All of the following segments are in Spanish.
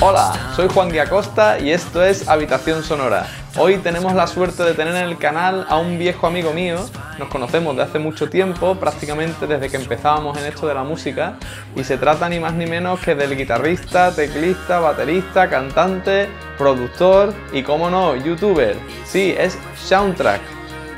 Hola, soy Juan de Acosta y esto es Habitación Sonora. Hoy tenemos la suerte de tener en el canal a un viejo amigo mío. Nos conocemos de hace mucho tiempo, prácticamente desde que empezábamos en esto de la música, y se trata ni más ni menos que del guitarrista, teclista, baterista, cantante, productor y, como no, youtuber. Sí, es Soundtrack.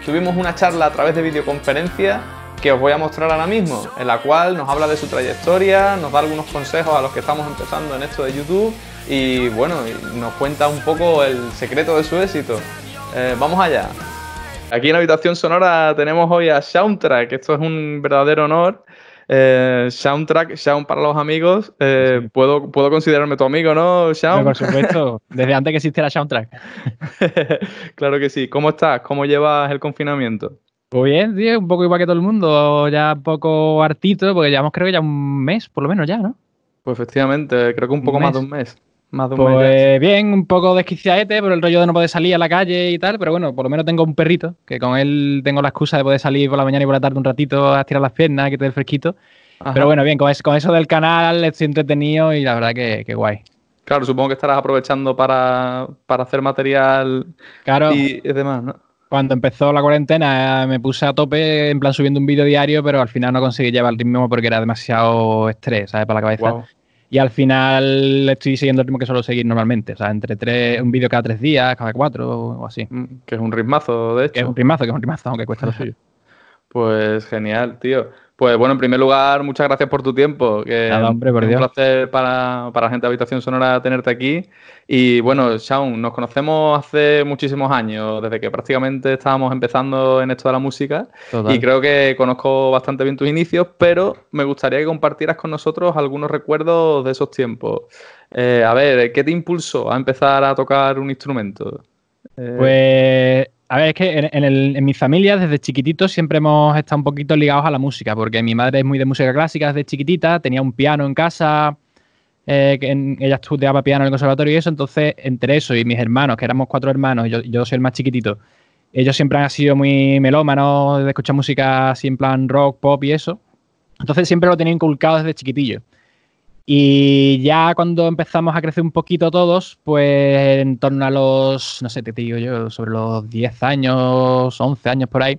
Tuvimos una charla a través de videoconferencia que os voy a mostrar ahora mismo, en la cual nos habla de su trayectoria, nos da algunos consejos a los que estamos empezando en esto de YouTube y bueno, nos cuenta un poco el secreto de su éxito. Eh, vamos allá. Aquí en Habitación Sonora tenemos hoy a Soundtrack, esto es un verdadero honor. Eh, soundtrack, Sound para los amigos. Eh, puedo, puedo considerarme tu amigo, ¿no, Sound? Por supuesto, desde antes que existiera Soundtrack. claro que sí. ¿Cómo estás? ¿Cómo llevas el confinamiento? Muy pues bien, tío, un poco igual que todo el mundo, ya un poco hartito, porque llevamos creo que ya un mes, por lo menos ya, ¿no? Pues efectivamente, creo que un poco más de un mes. Más de un pues bien, un poco desquiciadete pero el rollo de no poder salir a la calle y tal, pero bueno, por lo menos tengo un perrito, que con él tengo la excusa de poder salir por la mañana y por la tarde un ratito a estirar las piernas, que te dé fresquito. Pero bueno, bien, con eso, del canal estoy entretenido y la verdad que, guay. Claro, supongo que estarás aprovechando para, hacer material y demás, ¿no? Cuando empezó la cuarentena eh, me puse a tope, en plan subiendo un vídeo diario, pero al final no conseguí llevar el ritmo porque era demasiado estrés, ¿sabes? Para la cabeza. Y al final estoy siguiendo el ritmo que suelo seguir normalmente, o sea, entre tres, un vídeo cada tres días, cada cuatro o así. Mm, que es un ritmazo, de hecho. es un ritmazo, que es un ritmazo, aunque cuesta lo suyo. Pues genial, tío. Pues bueno, en primer lugar, muchas gracias por tu tiempo. Que hombre, Un placer para, la gente de Habitación Sonora tenerte aquí. Y bueno, Shaun, nos conocemos hace muchísimos años, desde que prácticamente estábamos empezando en esto de la música. Y creo que conozco bastante bien tus inicios, pero me gustaría que compartieras con nosotros algunos recuerdos de esos tiempos. Eh, a ver, ¿qué te impulsó a empezar a tocar un instrumento? Eh, pues a ver, es que en, mi familia desde chiquitito siempre hemos estado un poquito ligados a la música, porque mi madre es muy de música clásica desde chiquitita, tenía un piano en casa, eh, ella estudiaba piano en el conservatorio y eso, entonces entre eso y mis hermanos, que éramos cuatro hermanos, yo, yo soy el más chiquitito, ellos siempre han sido muy melómanos de escuchar música sin plan rock, pop y eso. Entonces siempre lo tenía inculcado desde chiquitillo. Y ya cuando empezamos a crecer un poquito todos, pues en torno a los, no sé, te digo yo, sobre los 10 años, 11 años por ahí,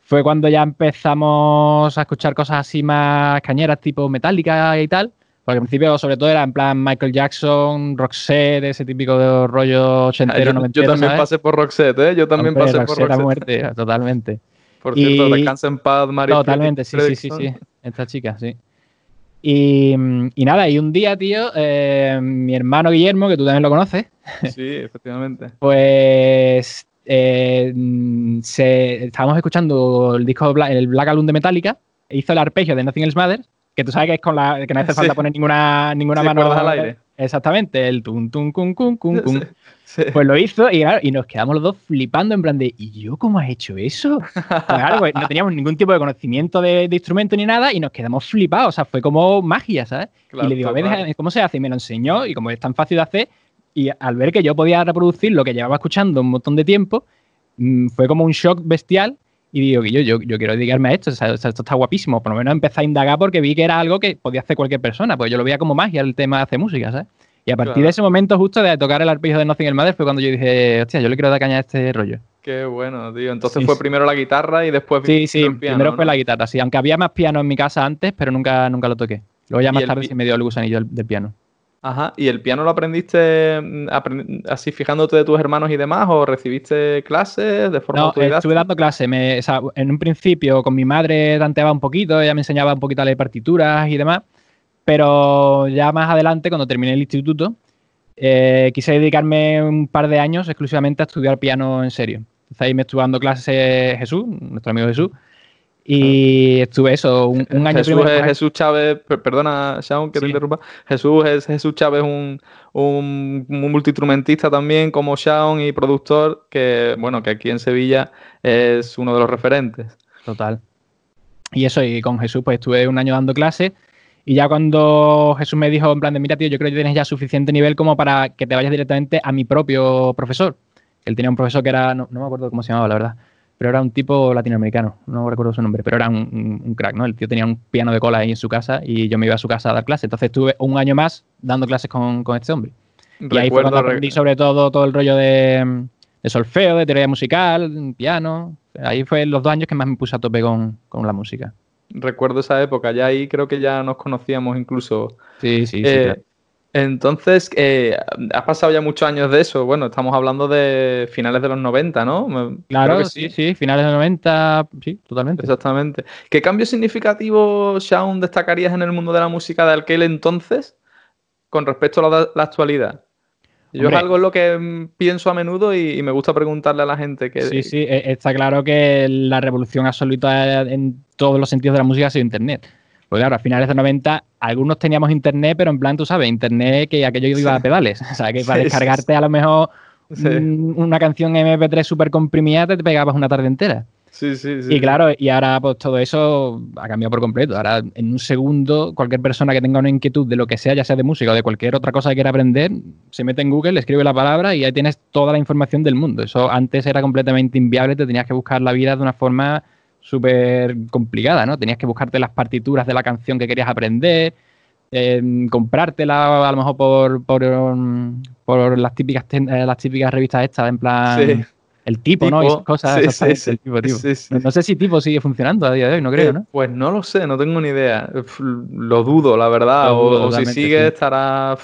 fue cuando ya empezamos a escuchar cosas así más cañeras, tipo metálicas y tal. Porque al principio, sobre todo, era en plan Michael Jackson, Roxette, ese típico de rollo ochentero, ah, yo, también pasé por Roxette, ¿eh? Yo también pasé por Roxette. muerte, totalmente. Por cierto, descansa en paz, Totalmente, sí, sí, sí, sí. Esta chica, sí. Y, nada, y un día, tío, eh, mi hermano Guillermo, que tú también lo conoces. Sí, efectivamente. Pues eh, estábamos escuchando el disco, el Black Album de Metallica, e hizo el arpegio de Nothing Else Matters, que tú sabes que es con la que no hace falta poner ninguna, ninguna mano al aire. Exactamente, el tun tun tun tun tun pues lo hizo y, y nos quedamos los dos flipando en plan de, ¿y yo cómo has hecho eso? Pues pues no teníamos ningún tipo de conocimiento de, instrumento ni nada y nos quedamos flipados, o sea, fue como magia, ¿sabes? y le digo, ¿cómo se hace? Y me lo enseñó y como es tan fácil de hacer, y al ver que yo podía reproducir lo que llevaba escuchando un montón de tiempo, mm, fue como un shock bestial y digo que yo, yo, quiero dedicarme a esto, o sea, esto está guapísimo, por lo menos empecé a indagar porque vi que era algo que podía hacer cualquier persona, pues yo lo veía como magia el tema de hacer música, ¿sabes? Y a partir de ese momento, justo de tocar el arpijo de Nothing el Mother, fue cuando yo dije, hostia, yo le quiero dar caña a este rollo. Qué bueno, tío. Entonces fue primero la guitarra y después sí, sí, Primero fue la guitarra, sí. Aunque había más piano en mi casa antes, pero nunca, nunca lo toqué. Luego ya más tarde se me dio el gusanillo del, piano. Ajá, ¿y el piano lo aprendiste mm, así fijándote de tus hermanos y demás o recibiste clases de forma no, estuve dando clases, en un principio con mi madre tanteaba un poquito, ella me enseñaba un poquito a leer partituras y demás, pero ya más adelante, cuando terminé el instituto, eh, quise dedicarme un par de años exclusivamente a estudiar piano en serio. Entonces ahí me estuvo dando clases eh, Jesús, nuestro amigo Jesús, y ah. estuve eso, un, año Jesús es Jesús Chávez, perdona, Shawn que interrumpa. Jesús es Jesús Chávez, un, un, multiinstrumentista también, como Shawn y productor, que bueno, que aquí en Sevilla es uno de los referentes. Total. Y eso, y con Jesús, pues estuve un año dando clases. Y ya cuando Jesús me dijo, en plan de, mira, tío, yo creo que tienes ya suficiente nivel como para que te vayas directamente a mi propio profesor. Él tenía un profesor que era, no, me acuerdo cómo se llamaba, la verdad, pero era un tipo latinoamericano, no recuerdo su nombre, pero era un, crack, ¿no? El tío tenía un piano de cola ahí en su casa y yo me iba a su casa a dar clases. Entonces estuve un año más dando clases con, este hombre. y ahí fue cuando aprendí sobre todo todo el rollo de, solfeo, de teoría musical, piano. Ahí fue los dos años que más me puse a tope con la música recuerdo esa época, ya ahí creo que ya nos conocíamos incluso. Sí, sí, sí. Eh, entonces, eh, has pasado ya muchos años de eso. Bueno, estamos hablando de finales de los 90, ¿no? Claro, que sí. sí, finales de los 90, sí, totalmente. Exactamente. ¿Qué cambio significativo, Shaun, destacarías en el mundo de la música de aquel entonces con respecto a la actualidad? Yo es algo lo que mm, pienso a menudo y, me gusta preguntarle a la gente que... Sí, sí, e, está claro que la revolución absoluta en todos los sentidos de la música ha sido Internet. Pues claro, a finales de los 90 algunos teníamos Internet, pero en plan, tú sabes, Internet que aquello iba a pedales. O sea, que para descargarte a lo mejor una canción MP3 súper comprimida te pegabas una tarde entera. Sí, sí, Y claro, y ahora pues todo eso ha cambiado por completo. Ahora en un segundo cualquier persona que tenga una inquietud de lo que sea, ya sea de música o de cualquier otra cosa que quiera aprender, se mete en Google, escribe la palabra y ahí tienes toda la información del mundo. Eso antes era completamente inviable, te tenías que buscar la vida de una forma súper complicada, ¿no? Tenías que buscarte las partituras de la canción que querías aprender, eh, comprártela a lo mejor por, por, mm, las, típicas, eh, las típicas revistas estas, en plan... El tipo, ¿no? Y cosas sí, No sé si tipo sigue funcionando a día de hoy, no creo, eh, ¿no? Pues no lo sé, no tengo ni idea. Lo dudo, la verdad. o, si sigue estará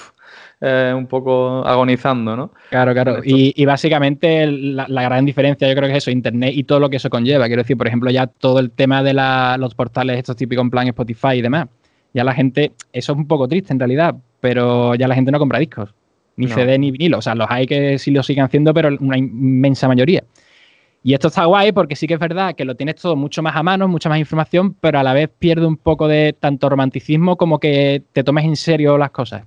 eh, un poco agonizando, ¿no? Claro, claro. Y, básicamente la, gran diferencia yo creo que es eso, Internet y todo lo que eso conlleva. Quiero decir, por ejemplo, ya todo el tema de los portales estos típicos en plan Spotify y demás. Ya la gente, eso es un poco triste en realidad, pero ya la gente no compra discos ni CD ni vinilo. O sea, los hay que sí lo siguen haciendo, pero una inmensa mayoría. Y esto está guay porque sí que es verdad que lo tienes todo mucho más a mano, mucha más información, pero a la vez pierde un poco de tanto romanticismo como que te tomes en serio las cosas.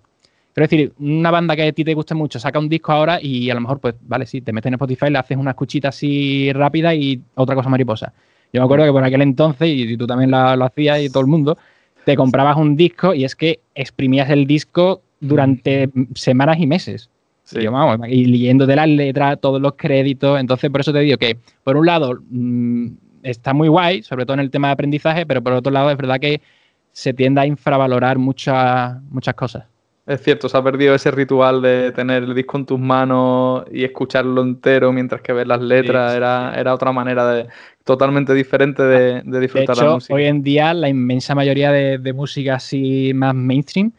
Quiero decir, una banda que a ti te guste mucho saca un disco ahora y a lo mejor, pues, vale, si te metes en Spotify, le haces una escuchita así rápida y otra cosa mariposa. Yo me acuerdo que por aquel entonces, y tú también lo, lo hacías y todo el mundo, te comprabas un disco y es que exprimías el disco durante semanas y meses. Y, leyendo de las letras, todos los créditos. Entonces, por eso te digo que, por un lado, mm, está muy guay, sobre todo en el tema de aprendizaje, pero por otro lado, es verdad que se tiende a infravalorar muchas muchas cosas. Es cierto, se ha perdido ese ritual de tener el disco en tus manos y escucharlo entero mientras que ves las letras. era, era otra manera de, totalmente diferente de, disfrutar la música. Hoy en día, la inmensa mayoría de, de música así más mainstream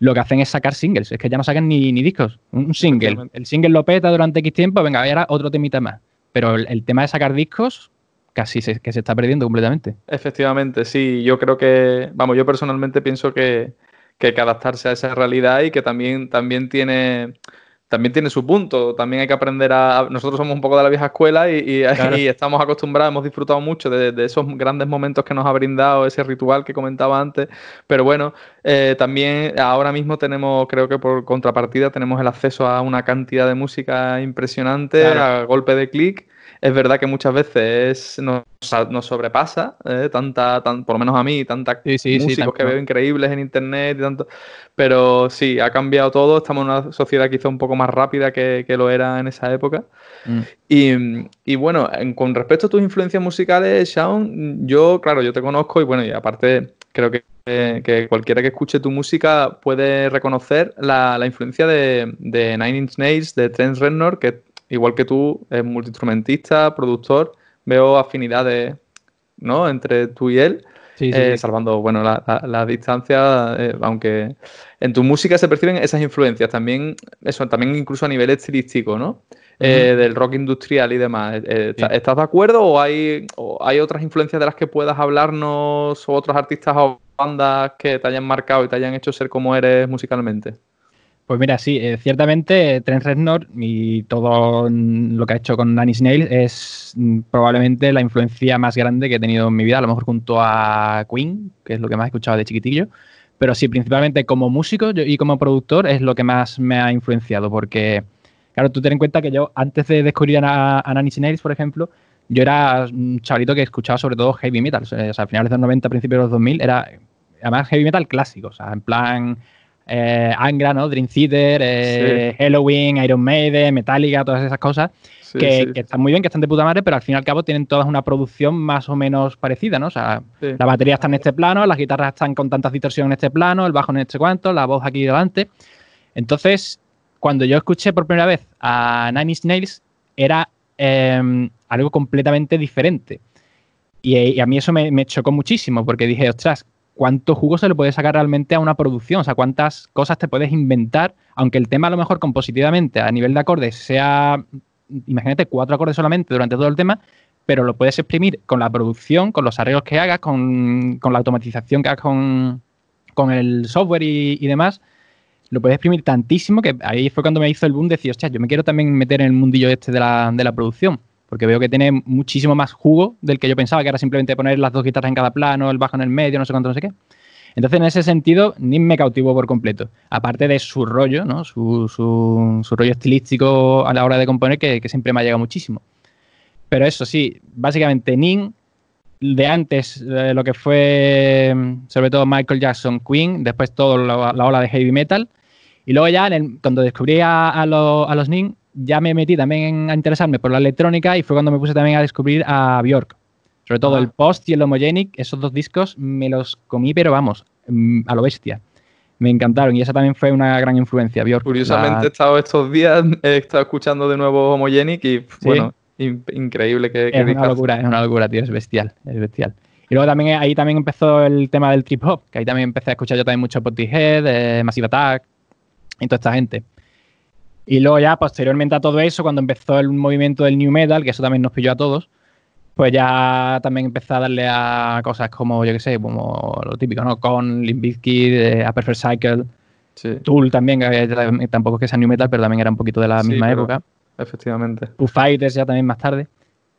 lo que hacen es sacar singles. Es que ya no sacan ni, discos. Un single. El single lo peta durante X tiempo, venga, ahora otro temita más. Pero el, tema de sacar discos casi se, que se está perdiendo completamente. Efectivamente, sí. Yo creo que, vamos, yo personalmente pienso que, que, que adaptarse a esa realidad y que también, también tiene también tiene su punto. También hay que aprender a. Nosotros somos un poco de la vieja escuela y, y, estamos acostumbrados, hemos disfrutado mucho de, esos grandes momentos que nos ha brindado ese ritual que comentaba antes. Pero bueno, eh, también ahora mismo tenemos, creo que por contrapartida, tenemos el acceso a una cantidad de música impresionante, a golpe de clic. Es verdad que muchas veces nos sobrepasa, eh, tanta, tan, por lo menos a mí, tanta sí, músicos que veo increíbles en internet y tanto. Pero sí, ha cambiado todo. Estamos en una sociedad quizá un poco más rápida que, lo era en esa época. Mm. Y, bueno, con respecto a tus influencias musicales, Sean, yo, claro, yo te conozco y bueno, y aparte creo que cualquiera que escuche tu música puede reconocer la, influencia de, de, Nine Inch Nails, de Trent Reznor, que igual que tú es multiinstrumentista, productor, veo afinidades ¿no? entre tú y él. Eh, salvando bueno la, distancia eh, aunque en tu música se perciben esas influencias también eso también incluso a nivel estilístico no eh, del rock industrial y demás estás de acuerdo o hay o hay otras influencias de las que puedas hablarnos o otros artistas o bandas que te hayan marcado y te hayan hecho ser como eres musicalmente pues mira, sí, eh, ciertamente eh, Trent Reznor y todo lo que ha hecho con Nanny Nails es mm, probablemente la influencia más grande que he tenido en mi vida, a lo mejor junto a Queen, que es lo que más he escuchado de chiquitillo, pero sí, principalmente como músico y como productor es lo que más me ha influenciado, porque, claro, tú ten en cuenta que yo antes de descubrir a, a Nanny por ejemplo, yo era un chavalito que escuchaba sobre todo heavy metal, o sea, a finales de los 90, principios de los 2000, era además heavy metal clásico, o sea, en plan eh, Angra, ¿no? Dream Theater, eh, Halloween, Iron Maiden, Metallica, todas esas cosas. que, están muy bien, que están de puta madre, pero al fin y al cabo tienen todas una producción más o menos parecida, ¿no? O la batería está en este plano, las guitarras están con tantas distorsión en este plano, el bajo en este cuanto, la voz aquí delante. Entonces, cuando yo escuché por primera vez a Nine Inch Nails, era em, algo completamente diferente. Y, a mí eso me, me chocó muchísimo, porque dije, ostras, cuánto jugo se le puede sacar realmente a una producción, o sea, cuántas cosas te puedes inventar, aunque el tema a lo mejor compositivamente a nivel de acordes sea, imagínate, cuatro acordes solamente durante todo el tema, pero lo puedes exprimir con la producción, con los arreglos que hagas, con, la automatización que hagas con, el software y, demás. Lo puedes exprimir tantísimo que ahí fue cuando me hizo el boom de decir, hostia, yo me quiero también meter en el mundillo este de la producción porque veo que tiene muchísimo más jugo del que yo pensaba, que era simplemente poner las dos guitarras en cada plano, el bajo en el medio, no sé cuánto, no sé qué. Entonces, en ese sentido, NIN me cautivó por completo. Aparte de su rollo, ¿no? su, su, rollo estilístico a la hora de componer, que, siempre me ha llegado muchísimo. Pero eso sí, básicamente NIN de antes eh, lo que fue, sobre todo Michael Jackson, Queen, después toda la, ola de heavy metal. Y luego ya, cuando descubrí a, a los Nin, ya me metí también a interesarme por la electrónica y fue cuando me puse también a descubrir a Bjork. Sobre todo ah. el Post y el Homogenic, esos dos discos me los comí, pero vamos, mm, a lo bestia. Me encantaron y esa también fue una gran influencia, Bjork. Curiosamente he estado estos días, he escuchando de nuevo Homogenic y bueno, increíble que, es una locura, es una locura, tío, es bestial, es bestial. Y luego también ahí también empezó el tema del trip hop, que ahí también empecé a escuchar yo también mucho Pottyhead, Head, eh, Massive Attack y toda esta gente. Y luego ya, posteriormente a todo eso, cuando empezó el movimiento del New Metal, que eso también nos pilló a todos, pues ya también empecé a darle a cosas como, yo qué sé, como lo típico, ¿no? Con, Limp eh, Cycle, Tool también, que tampoco es que sea New Metal, pero también era un poquito de la misma época. Efectivamente. Foo Fighters ya también más tarde.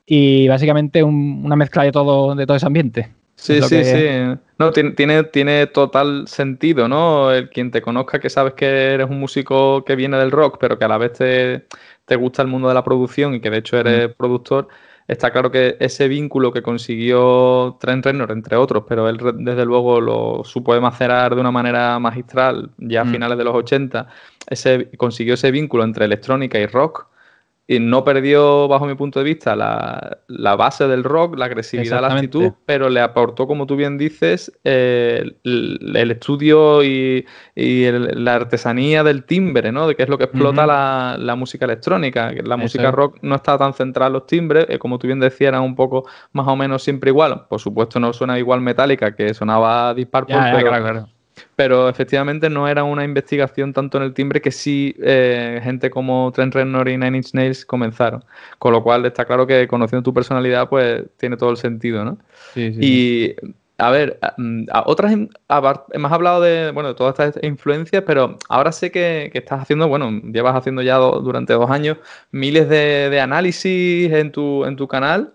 Y básicamente una mezcla de todo, de todo ese ambiente. Sí, sí, sí. No, tiene, tiene total sentido, ¿no? El quien te conozca que sabes que eres un músico que viene del rock, pero que a la vez te, gusta el mundo de la producción y que de hecho eres mm. productor, está claro que ese vínculo que consiguió Trent Reznor, entre otros, pero él desde luego lo supo macerar de una manera magistral ya a mm. finales de los 80, ese, consiguió ese vínculo entre electrónica y rock y no perdió, bajo mi punto de vista, la, base del rock, la agresividad, la actitud, pero le aportó, como tú bien dices, eh, el, estudio y, la artesanía del timbre, ¿no? De que es lo que explota la, música electrónica. La música rock no está tan centrada en los timbres, eh, como tú bien decías, era un poco más o menos siempre igual. Por supuesto, no suena igual metálica que sonaba Dispar, pero, pero efectivamente no era una investigación tanto en el timbre que sí eh, gente como Trent Renner y Nine Inch Nails comenzaron. Con lo cual está claro que conociendo tu personalidad pues tiene todo el sentido, ¿no? Y a ver, mm, otras hemos hablado de, bueno, de todas estas influencias, pero ahora sé que, estás haciendo, bueno, llevas haciendo ya durante dos años miles de, de análisis en tu, en tu canal.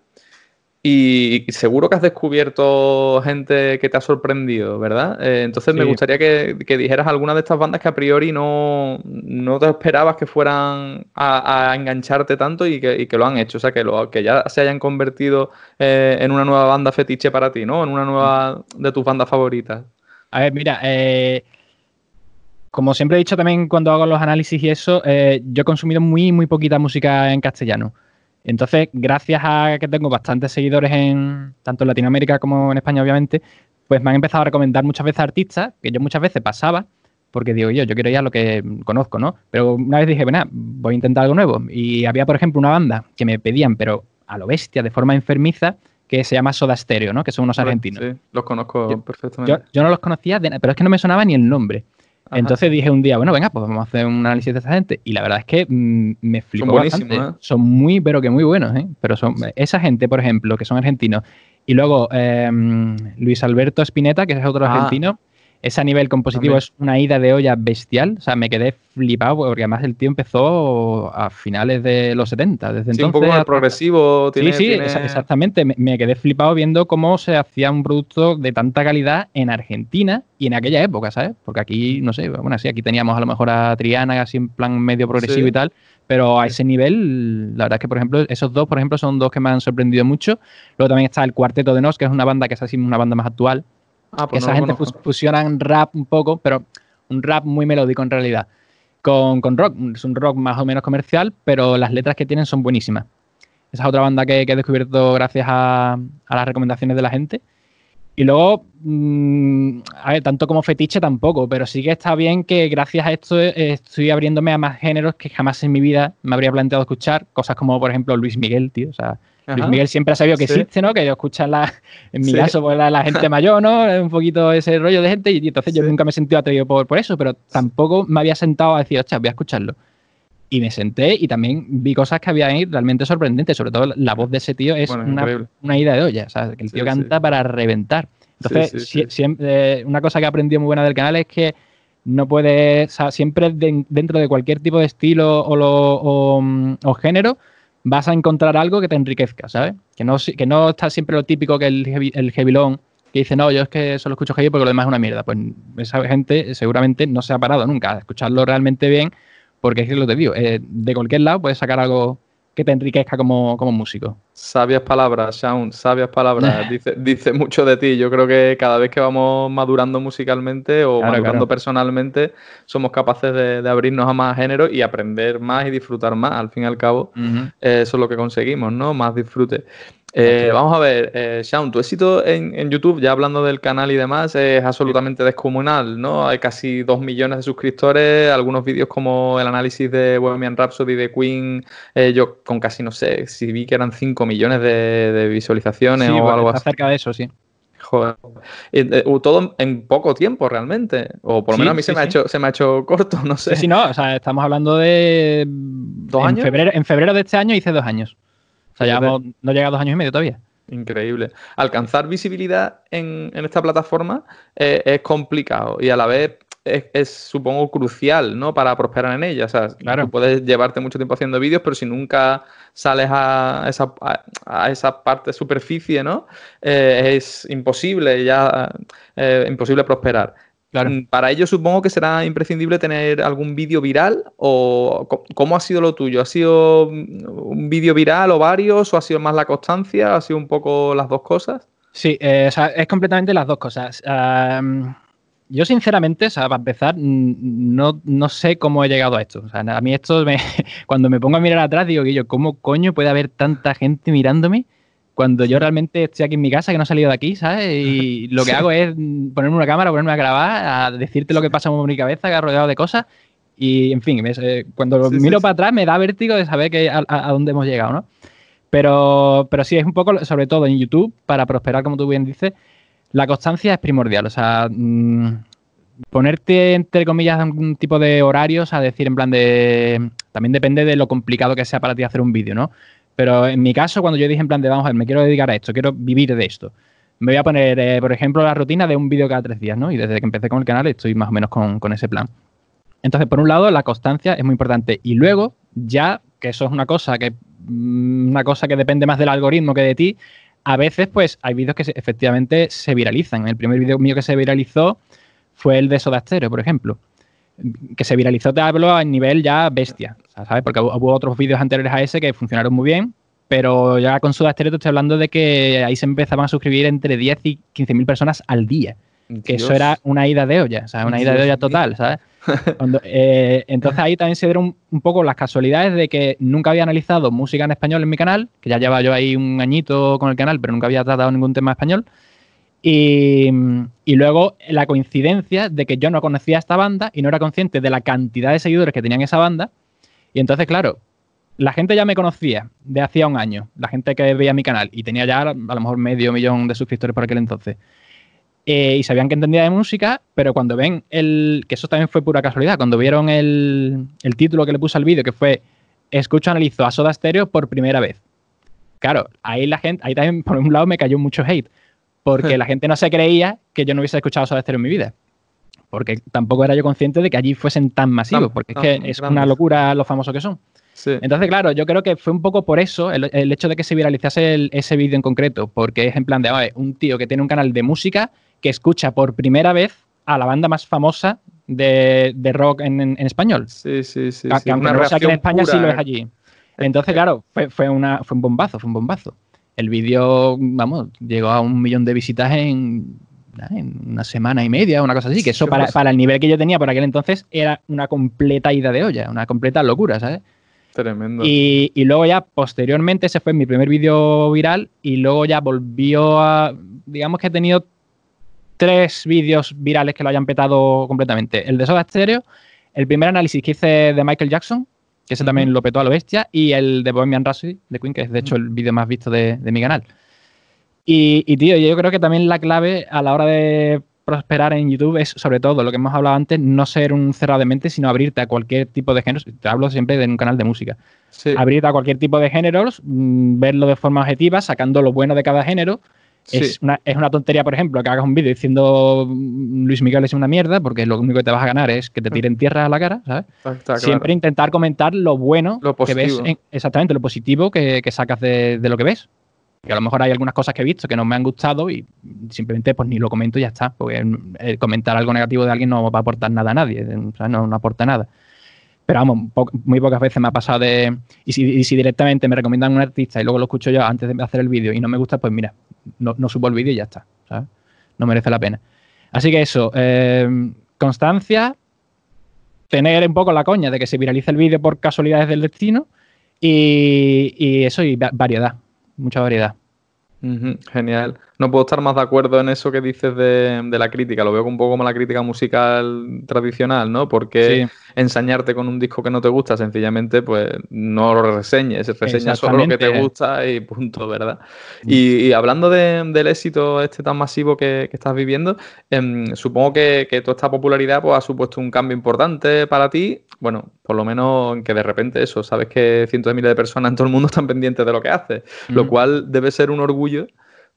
Y seguro que has descubierto gente que te ha sorprendido, ¿verdad? Eh, entonces me gustaría que, dijeras alguna de estas bandas que a priori no, no te esperabas que fueran a, engancharte tanto y que, lo han hecho, o sea, que, que ya se hayan convertido eh, en una nueva banda fetiche para ti, ¿no? En una nueva de tus bandas favoritas. A ver, mira, eh, como siempre he dicho también cuando hago los análisis y eso, yo he consumido muy, muy poquita música en castellano. Entonces, gracias a que tengo bastantes seguidores en tanto en Latinoamérica como en España, obviamente, pues me han empezado a recomendar muchas veces artistas que yo muchas veces pasaba porque digo yo, yo quiero ir a lo que conozco, ¿no? Pero una vez dije, bueno, voy a intentar algo nuevo. Y había, por ejemplo, una banda que me pedían, pero a lo bestia, de forma enfermiza, que se llama Soda Stereo, ¿no? Que son unos argentinos. Sí, los conozco perfectamente. Yo, no los conocía, pero es que no me sonaba ni el nombre. Entonces dije un día, bueno, venga, pues vamos a hacer un análisis de esa gente. Y la verdad es que mm, me flipó son bastante. ¿eh? Son muy, pero que muy buenos, ¿eh? Pero son esa gente, por ejemplo, que son argentinos. Y luego em, Luis Alberto Spinetta, que es otro ah. argentino. Ese nivel compositivo, es una ida de olla bestial. O sea, me quedé flipado porque además el tío empezó a finales de los 70. Desde sí, un poco más progresivo. sí, sí, exactamente. Me, quedé flipado viendo cómo se hacía un producto de tanta calidad en Argentina y en aquella época, ¿sabes? Porque aquí, no sé, bueno, sí, aquí teníamos a lo mejor a Triana así en plan medio progresivo y tal. Pero a ese nivel, la verdad es que, por ejemplo, esos dos, por ejemplo, son dos que me han sorprendido mucho. Luego también está el Cuarteto de Nos, que es una banda que es así una banda más actual, Ah, pues esa gente fusionan rap un poco, pero un rap muy melódico en realidad, con, rock. Es un rock más o menos comercial, pero las letras que tienen son buenísimas. Esa es otra banda que, he descubierto gracias a, las recomendaciones de la gente. Y luego, Mm, a ver, tanto como fetiche tampoco, pero sí que está bien que gracias a esto eh, estoy abriéndome a más géneros que jamás en mi vida me habría planteado escuchar, cosas como por ejemplo Luis Miguel, tío, o sea, Luis Miguel siempre ha sabido que existe, ¿no? Que yo escuchan la, en mi caso, pues, la, gente mayor, ¿no? Un poquito ese rollo de gente, y entonces yo nunca me he sentido atrevido por, por eso, pero tampoco me había sentado a decir, sea, voy a escucharlo. Y me senté y también vi cosas que había ahí realmente sorprendentes, sobre todo la voz de ese tío es una, una, ida de olla, o sea, que el tío canta para reventar. Entonces, Siempre, eh, una cosa que he aprendido muy buena del canal es que no puedes, siempre dentro de cualquier tipo de estilo o, o, género, vas a encontrar algo que te enriquezca, ¿sabes? Que no, que no está siempre lo típico que el, heavy, que dice, no, yo es que solo escucho heavy porque lo demás es una mierda. Pues esa gente seguramente no se ha parado nunca a escucharlo realmente bien, porque es que lo te digo, eh, de cualquier lado puedes sacar algo que te enriquezca como, músico. Sabias palabras, Shaun, sabias palabras. dice, dice mucho de ti. Yo creo que cada vez que vamos madurando musicalmente o personalmente, somos capaces de, abrirnos a más géneros y aprender más y disfrutar más. Al fin y al cabo, eh, eso es lo que conseguimos, ¿no? Más disfrute. Eh, vamos a ver, eh, Shaun, Sean, tu éxito en, YouTube, ya hablando del canal y demás, es absolutamente descomunal, ¿no? Hay casi 2 millones de suscriptores, algunos vídeos como el análisis de Bohemian Rhapsody de Queen, eh, yo con casi, no sé, si vi que eran 5 millones de, visualizaciones o pues, algo así. cerca de eso, sí. Joder. todo en poco tiempo realmente. O por lo menos a mí se, me ha hecho, se me ha hecho corto, no sé. Sí, no, o sea, estamos hablando de. ¿Dos años? en febrero de este año hice dos años. O sea, no llega a dos años y medio todavía. Increíble. Alcanzar visibilidad en, esta plataforma eh, es complicado y a la vez es, supongo, crucial, ¿no? Para prosperar en ella. O sea, puedes llevarte mucho tiempo haciendo vídeos, pero si nunca sales a esa, a, parte superficie, ¿no? Eh, es imposible ya, eh, imposible prosperar. Mm, para ello supongo que será imprescindible tener algún vídeo viral o ¿cómo ha sido lo tuyo? ¿Ha sido mm, un vídeo viral o varios o ha sido más la constancia? ¿Ha sido un poco las dos cosas? Sí, eh, es completamente las dos cosas. yo sinceramente, para empezar, no, no, sé cómo he llegado a esto. O sea, a mí esto, me, cuando me pongo a mirar atrás, digo, que yo, ¿cómo coño puede haber tanta gente mirándome? cuando yo realmente estoy aquí en mi casa, que no he salido de aquí, ¿sabes? Y lo que hago es ponerme una cámara, ponerme a grabar, a decirte lo que pasa en mi cabeza, que ha rodeado de cosas. Y, en fin, eh, cuando miro para atrás me da vértigo de saber a, dónde hemos llegado, ¿no? Pero, pero sí, es un poco, sobre todo en YouTube, para prosperar, como tú bien dices, la constancia es primordial. O sea, mm, ponerte, entre comillas, algún tipo de horarios, o a decir en plan de... También depende de lo complicado que sea para ti hacer un vídeo, ¿no? Pero en mi caso, cuando yo dije en plan de, vamos a ver, me quiero dedicar a esto, quiero vivir de esto, me voy a poner, eh, por ejemplo, la rutina de un vídeo cada tres días, ¿no? Y desde que empecé con el canal estoy más o menos con, ese plan. Entonces, por un lado, la constancia es muy importante. Y luego, ya que eso es una cosa que, mm, una cosa que depende más del algoritmo que de ti, a veces, pues, hay vídeos que efectivamente se viralizan. El primer vídeo mío que se viralizó fue el de Sodastero, por ejemplo que se viralizó, te hablo a nivel ya bestia, ¿sabes? Porque hubo otros vídeos anteriores a ese que funcionaron muy bien, pero ya con su Stereo estoy hablando de que ahí se empezaban a suscribir entre 10 y 15 mil personas al día. Que eso era una ida de olla, o una ida de olla total, ¿sabes? Eh, entonces ahí también se dieron un poco las casualidades de que nunca había analizado música en español en mi canal, que ya llevaba yo ahí un añito con el canal, pero nunca había tratado ningún tema español. Y, luego la coincidencia de que yo no conocía a esta banda y no era consciente de la cantidad de seguidores que tenían esa banda. Y entonces, claro, la gente ya me conocía de hacía un año, la gente que veía mi canal y tenía ya a lo mejor medio millón de suscriptores por aquel entonces. Eh, y sabían que entendía de música, pero cuando ven el. que eso también fue pura casualidad, cuando vieron el, título que le puse al vídeo, que fue Escucho, analizo a Soda Stereo por primera vez. Claro, ahí la gente, ahí también por un lado me cayó mucho hate porque hmm. la gente no se creía que yo no hubiese escuchado Soda Stereo en mi vida. Porque tampoco era yo consciente de que allí fuesen tan masivos, porque es que es una locura lo famosos que son. Entonces, claro, yo creo que fue un poco por eso el, hecho de que se viralizase ese vídeo en concreto, porque es en plan de, un tío que tiene un canal de música que escucha por primera vez a la banda más famosa de, rock en, español. Sí, sí, sí. A, aunque no sea en España, sí lo es ¿eh? allí. Entonces, claro, fue, una, fue un bombazo, fue un bombazo el vídeo, vamos, llegó a un millón de visitas en, una semana y media, una cosa así, que eso para, para, el nivel que yo tenía por aquel entonces era una completa ida de olla, una completa locura, ¿sabes? Tremendo. Y, luego ya, posteriormente, ese fue mi primer vídeo viral y luego ya volvió a, digamos que he tenido tres vídeos virales que lo hayan petado completamente. El de Soda Stereo, el primer análisis que hice de Michael Jackson, que ese también lo petó a lo bestia, y el de Bohemian Rhapsody de Queen, que es de hecho el vídeo más visto de, mi canal. Y, tío, yo creo que también la clave a la hora de prosperar en YouTube es, sobre todo, lo que hemos hablado antes, no ser un cerrado de mente, sino abrirte a cualquier tipo de géneros. Te hablo siempre de un canal de música. Abrirte a cualquier tipo de géneros, mm, verlo de forma objetiva, sacando lo bueno de cada género es, una, es, una, tontería, por ejemplo, que hagas un vídeo diciendo mm, Luis Miguel es una mierda, porque lo único que te vas a ganar es que te ah. tiren tierra a la cara, ¿sabes? Ah, Siempre intentar comentar lo bueno lo que ves, exactamente, lo positivo que, que sacas de, de, lo que ves. Que a lo mejor hay algunas cosas que he visto que no me han gustado y simplemente pues ni lo comento y ya está. Porque eh, comentar algo negativo de alguien no va a aportar nada a nadie, eh, no, no aporta nada. Pero vamos, muy pocas veces me ha pasado de. Y si, y si, directamente me recomiendan un artista y luego lo escucho yo antes de hacer el vídeo y no me gusta, pues mira, no, subo el vídeo y ya está. No merece la pena. Así que eso, eh, constancia, tener un poco la coña de que se viralice el vídeo por casualidades del destino y, eso, y variedad, mucha variedad. genial no puedo estar más de acuerdo en eso que dices de, la crítica. Lo veo un poco como la crítica musical tradicional, ¿no? Porque enseñarte ensañarte con un disco que no te gusta, sencillamente, pues no lo reseñes. Reseñas solo lo que te gusta y punto, ¿verdad? Mm. Y, hablando del éxito este tan masivo que, estás viviendo, em, supongo que, toda esta popularidad pues, ha supuesto un cambio importante para ti. Bueno, por lo menos que de repente eso, sabes que cientos de miles de personas en todo el mundo están pendientes de lo que haces, lo mm. cual debe ser un orgullo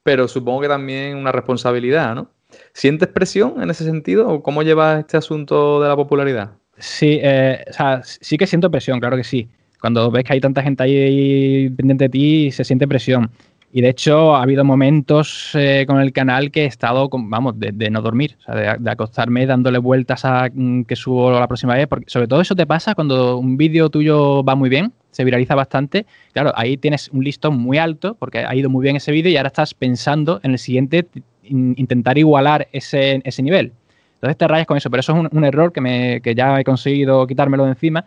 pero supongo que también una responsabilidad, ¿no? ¿Sientes presión en ese sentido o cómo llevas este asunto de la popularidad? Sí, eh, o sea, sí que siento presión, claro que sí. Cuando ves que hay tanta gente ahí pendiente de ti, se siente presión. Y de hecho, ha habido momentos eh, con el canal que he estado, vamos, de, no dormir, de, acostarme dándole vueltas a mm, que subo la próxima vez, porque sobre todo eso te pasa cuando un vídeo tuyo va muy bien, se viraliza bastante. Claro, ahí tienes un listón muy alto porque ha ido muy bien ese vídeo y ahora estás pensando en el siguiente intentar igualar ese, ese nivel. Entonces te rayas con eso, pero eso es un, error que, me, que ya he conseguido quitármelo de encima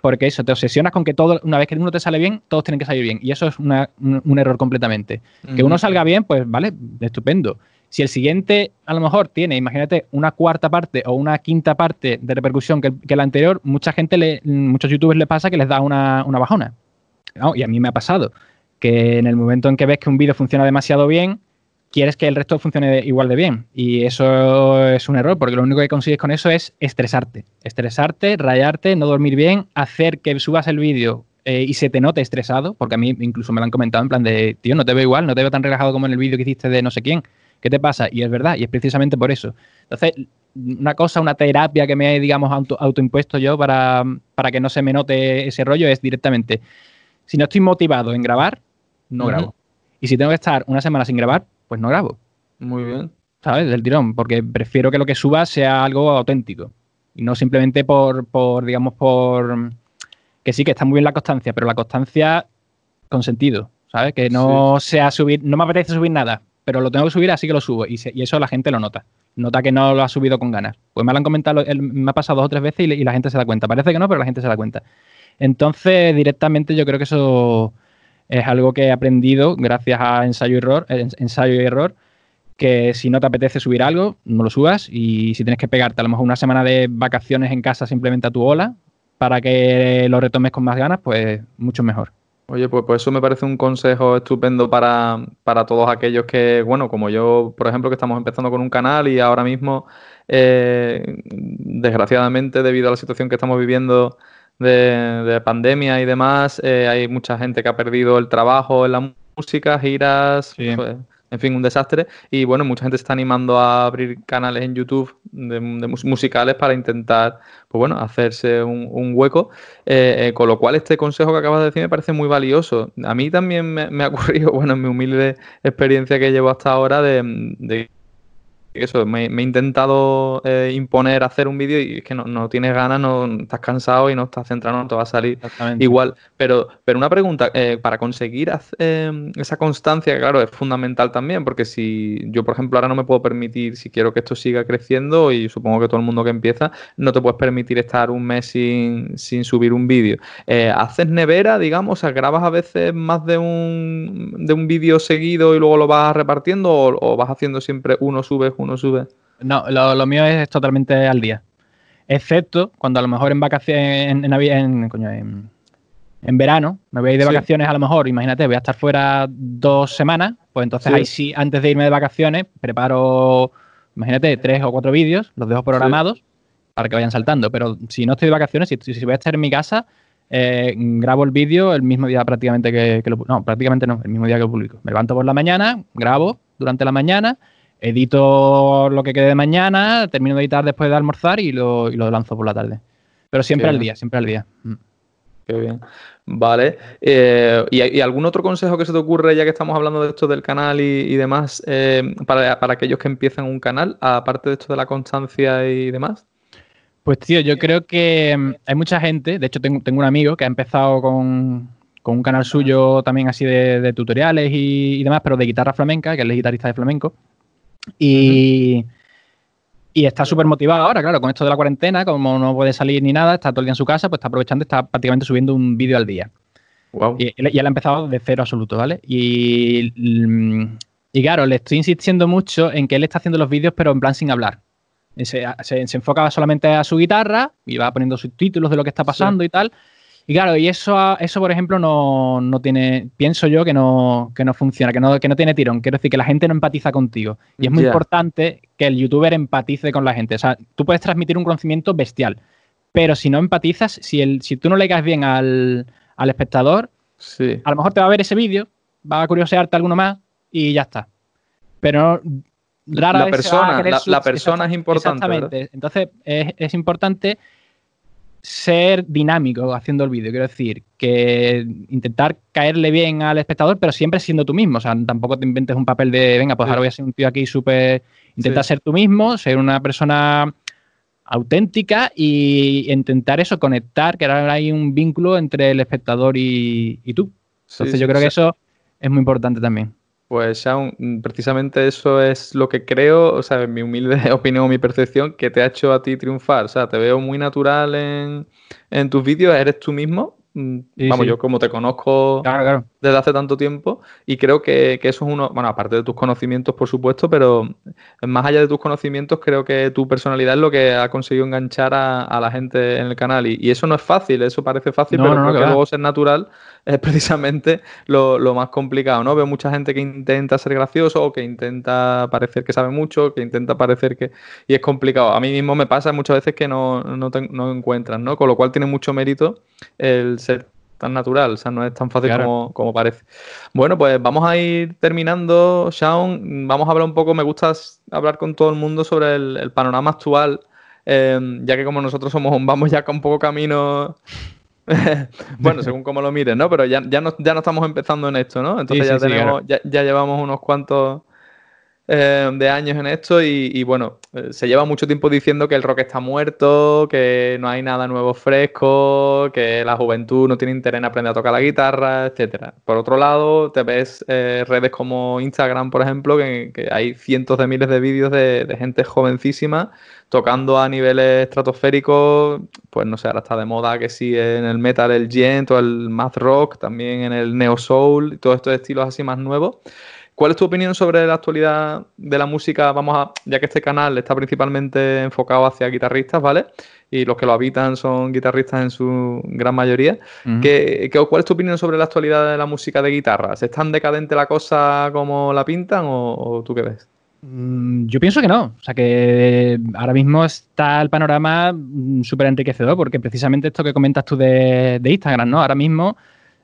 porque eso, te obsesionas con que todo, una vez que uno te sale bien, todos tienen que salir bien. Y eso es un, error completamente. Que uno salga bien, pues vale, estupendo. Si el siguiente a lo mejor tiene, imagínate, una cuarta parte o una quinta parte de repercusión que, la anterior, mucha gente, le, muchos youtubers le pasa que les da una, bajona. y a mí me ha pasado que en el momento en que ves que un vídeo funciona demasiado bien, quieres que el resto funcione igual de bien. Y eso es un error, porque lo único que consigues con eso es estresarte. Estresarte, rayarte, no dormir bien, hacer que subas el vídeo eh, y se te note estresado, porque a mí incluso me lo han comentado en plan de, tío, no te veo igual, no te veo tan relajado como en el vídeo que hiciste de no sé quién. ¿Qué te pasa? Y es verdad, y es precisamente por eso. Entonces, una cosa, una terapia que me he, digamos, autoimpuesto yo para, para que no se me note ese rollo es directamente, si no estoy motivado en grabar, no grabo. Y si tengo que estar una semana sin grabar, pues no grabo. Muy bien. ¿Sabes? Del tirón, porque prefiero que lo que suba sea algo auténtico. Y no simplemente por, digamos, por... Que sí, que está muy bien la constancia, pero la constancia con sentido, ¿sabes? Que no sea subir, no me apetece subir nada, pero lo tengo que subir, así que lo subo. Y, eso la gente lo nota. Nota que no lo ha subido con ganas. Pues me lo han comentado, me ha pasado dos o tres veces y la gente se da cuenta. Parece que no, pero la gente se da cuenta. Entonces, directamente yo creo que eso es algo que he aprendido gracias a ensayo y error, eh, ensayo y error que si no te apetece subir algo, no lo subas y si tienes que pegarte a lo mejor una semana de vacaciones en casa simplemente a tu ola para que lo retomes con más ganas, pues mucho mejor. Oye, pues, pues eso me parece un consejo estupendo para, todos aquellos que, bueno, como yo, por ejemplo, que estamos empezando con un canal y ahora mismo, eh, desgraciadamente, debido a la situación que estamos viviendo, de, pandemia y demás, eh, hay mucha gente que ha perdido el trabajo en la música, giras, pues, en fin, un desastre. Y bueno, mucha gente se está animando a abrir canales en YouTube de, musicales para intentar, pues bueno, hacerse un, hueco. Eh, eh, con lo cual, este consejo que acabas de decir me parece muy valioso. A mí también me, ha ocurrido, bueno, en mi humilde experiencia que llevo hasta ahora, de eso, me, he intentado eh, imponer hacer un vídeo y es que no, no, tienes ganas, no estás cansado y no estás centrado, no te va a salir igual. Pero, pero una pregunta, eh, para conseguir em, esa constancia, claro, es fundamental también, porque si yo, por ejemplo, ahora no me puedo permitir, si quiero que esto siga creciendo, y supongo que todo el mundo que empieza, no te puedes permitir estar un mes sin, sin subir un vídeo. Eh, ¿Haces nevera, digamos? O ¿grabas a veces más de un, de un vídeo seguido y luego lo vas repartiendo o, o vas haciendo siempre uno, subes uno sube. No, lo, mío es totalmente al día. Excepto cuando a lo mejor en vacaciones, en, coño, en, verano, me voy de vacaciones a lo mejor, imagínate, voy a estar fuera dos semanas, pues entonces ahí sí, antes de irme de vacaciones, preparo, imagínate, tres o cuatro vídeos, los dejo programados para que vayan saltando, pero si no estoy de vacaciones, si, si voy a estar en mi casa, eh, grabo el vídeo el mismo día prácticamente que, lo No, prácticamente no, el mismo día que lo publico. Me levanto por la mañana, grabo durante la mañana edito lo que quede de mañana, termino de editar después de almorzar y lo, lanzo por la tarde. Pero siempre al día, siempre al día. Mm. Qué bien. Vale. Eh, ¿y, algún otro consejo que se te ocurre, ya que estamos hablando de esto del canal y, demás, eh, para, aquellos que empiezan un canal, aparte de esto de la constancia y demás? Pues tío, yo creo que mm, hay mucha gente, de hecho tengo, tengo un amigo que ha empezado con, un canal suyo también así de, tutoriales y, y, demás, pero de guitarra flamenca, que él es guitarrista de flamenco. Y, está súper motivado ahora, claro, con esto de la cuarentena, como no puede salir ni nada, está todo el día en su casa, pues está aprovechando, está prácticamente subiendo un vídeo al día. Wow. Y, él ha empezado de cero absoluto, ¿vale? Y, mm, y claro, le estoy insistiendo mucho en que él está haciendo los vídeos, pero en plan sin hablar. Se, se, enfocaba solamente a su guitarra y va poniendo subtítulos de lo que está pasando y tal. Y claro, y eso, ah, eso por ejemplo, no, tiene, pienso yo que no, no funciona, que no, que no tiene tirón. Quiero decir que la gente no empatiza contigo. Y es muy importante que el youtuber empatice con la gente. O sea, tú puedes transmitir un conocimiento bestial, pero si no empatizas, si, el, si tú no le bien al, espectador, a lo mejor te va a ver ese vídeo, va a curiosearte alguno más y ya está. Pero rara la vez persona, la, persona es importante. Exactamente. Entonces, es importante ser dinámico haciendo el vídeo. Quiero decir, que intentar caerle bien al espectador, pero siempre siendo tú mismo. O sea, tampoco te inventes un papel de, venga, pues ahora voy a ser un tío aquí súper... Intenta ser tú mismo, ser una persona auténtica y intentar eso, conectar, que ahora hay un vínculo entre el espectador y, y tú. Entonces yo creo que eso es muy importante también. Pues Shaun, mm, precisamente eso es lo que creo, o sea, en mi humilde opinión mi percepción, que te ha hecho a ti triunfar. O sea, te veo muy natural en, en tus vídeos, eres tú mismo, Mm, vamos, yo como te conozco desde hace tanto tiempo y creo que, eso es uno, bueno, aparte de tus conocimientos, por supuesto, pero más allá de tus conocimientos, creo que tu personalidad es lo que ha conseguido enganchar a, la gente en el canal y, eso no es fácil, eso parece fácil, pero luego ser natural es precisamente lo, más complicado, ¿no? Veo mucha gente que intenta ser gracioso o que intenta parecer que sabe mucho, que intenta parecer que... y es complicado. A mí mismo me pasa muchas veces que no, no, encuentras, ¿no? Con lo cual tiene mucho mérito el ser tan natural, o sea, no es tan fácil como, parece. Bueno, pues vamos a ir terminando, Sean, vamos a hablar un poco, me gusta hablar con todo el mundo sobre el, panorama actual, em, ya que como nosotros somos, vamos ya con poco camino bueno, según como lo mires, ¿no? Pero ya, ya, no, ya no estamos empezando en esto, ¿no? Entonces ya, tenemos, ya, llevamos unos cuantos eh, de años en esto y, bueno, eh, se lleva mucho tiempo diciendo que el rock está muerto, que no hay nada nuevo fresco, que la juventud no tiene interés en aprender a tocar la guitarra, etcétera. Por otro lado, te ves eh, redes como Instagram, por ejemplo, que, hay cientos de miles de vídeos de, gente jovencísima tocando a niveles estratosféricos, pues no sé, ahora está de moda que sí en el metal, el gent o el math rock, también en el neo soul, y todos estos estilos así más nuevos. ¿Cuál es tu opinión sobre la actualidad de la música? Vamos a, ya que este canal está principalmente enfocado hacia guitarristas, ¿vale? Y los que lo habitan son guitarristas en su gran mayoría. cuál es tu opinión sobre la actualidad de la música de guitarra? ¿Es tan decadente la cosa como la pintan o, tú qué ves? Mm, yo pienso que no. O sea, que ahora mismo está el panorama mm, súper enriquecedor, porque precisamente esto que comentas tú de Instagram, ¿no? Ahora mismo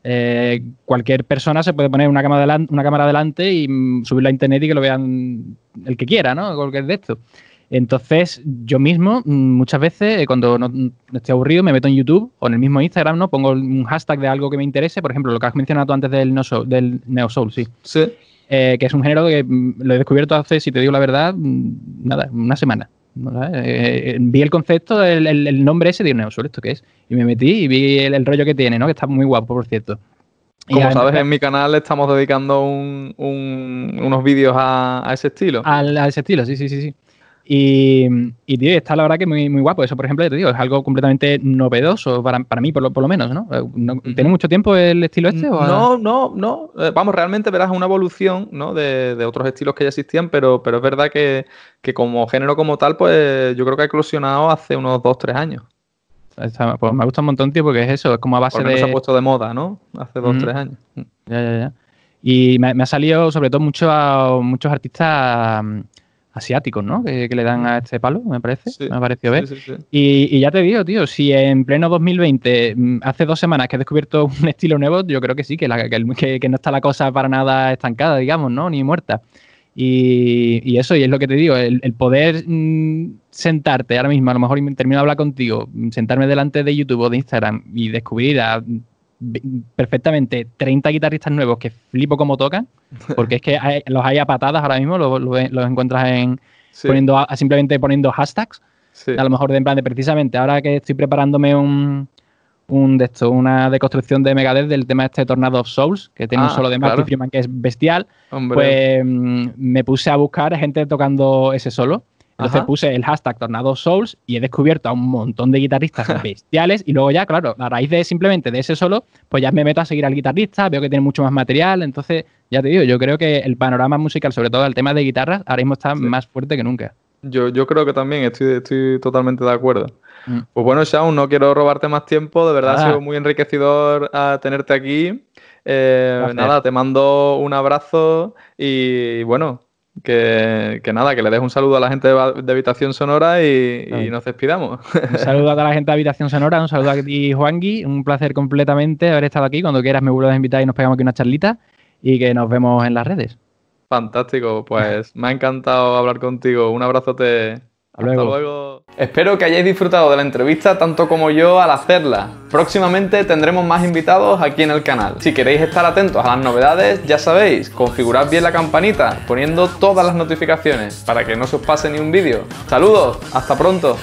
eh, cualquier persona se puede poner una cámara, delante, una cámara y mm, subirla a internet y que lo vean el que quiera, ¿no? de esto. Entonces, yo mismo, mm, muchas veces, eh, cuando no estoy aburrido, me meto en YouTube o en el mismo Instagram, ¿no? Pongo un hashtag de algo que me interese, por ejemplo, lo que has mencionado antes del, no Neo Soul, sí. Sí. Eh, que es un género que mm, lo he descubierto hace, si te digo la verdad, nada, una semana. Eh, eh, vi el concepto, el, nombre ese, de un ¿esto qué es? Y me metí y vi el, rollo que tiene, ¿no? Que está muy guapo, por cierto. Como sabes, en mi canal estamos dedicando unos vídeos a, ese estilo. A, a ese estilo, sí, sí, sí, sí. Y, tío, está la verdad que muy, guapo. Eso, por ejemplo, te digo, es algo completamente novedoso para, mí, por lo, menos, ¿no? Eh, ¿Tiene mucho tiempo el estilo este? no, no, no. Eh, vamos, realmente verás una evolución ¿no? de, otros estilos que ya existían, pero, pero es verdad que, como género como tal, pues yo creo que ha eclosionado hace unos 2-3 años. pues me gusta un montón, tío, porque es eso, es como a base de. se ha puesto de moda, ¿no? Hace 2-3 años. Ya, ya, ya. Y me, ha salido, sobre todo, mucho a, muchos artistas asiáticos, ¿no? Que, le dan a este palo, me parece, me ha parecido ver. y, ya te digo, tío, si en pleno 2020, mm, hace dos semanas que he descubierto un estilo nuevo, yo creo que sí, que, que, no está la cosa para nada estancada, digamos, ¿no? Ni muerta. Y, eso, y es lo que te digo, el, poder mm, sentarte ahora mismo, a lo mejor termino de hablar contigo, mm, sentarme delante de YouTube o de Instagram y descubrir a perfectamente 30 guitarristas nuevos que flipo como tocan, porque es que los hay a patadas ahora mismo, los, encuentras en poniendo simplemente poniendo hashtags. A lo mejor de en plan de precisamente, ahora que estoy preparándome un, de esto, una deconstrucción de Megadeth del tema este Tornado of Souls, que tiene un ah, solo de Marty que es bestial, pues mm, me puse a buscar gente tocando ese solo. Entonces puse el hashtag Tornado Souls y he descubierto a un montón de guitarristas bestiales. y luego ya, claro, a raíz de simplemente de ese solo, pues ya me meto a seguir al guitarrista, veo que tiene mucho más material. Entonces, ya te digo, yo creo que el panorama musical, sobre todo el tema de guitarras, ahora mismo está más fuerte que nunca. Yo, yo creo que también estoy, estoy totalmente de acuerdo. Mm. Pues bueno, Shaun, no quiero robarte más tiempo. De verdad ha sido muy enriquecedor ah, tenerte aquí. Eh, nada, te mando un abrazo y bueno, que, nada, que le des un saludo a la gente de, Habitación Sonora y, nos despidamos. Un saludo a toda la gente de Habitación Sonora, un saludo a ti, Juangui. Un placer completamente haber estado aquí. Cuando quieras me vuelves a invitar y nos pegamos aquí una charlita y que nos vemos en las redes. Fantástico, pues me ha encantado hablar contigo. Un abrazote. Hasta luego. Espero que hayáis disfrutado de la entrevista tanto como yo al hacerla. Próximamente tendremos más invitados aquí en el canal. Si queréis estar atentos a las novedades, ya sabéis, configurad bien la campanita poniendo todas las notificaciones para que no se os pase ni un vídeo. Saludos, hasta pronto.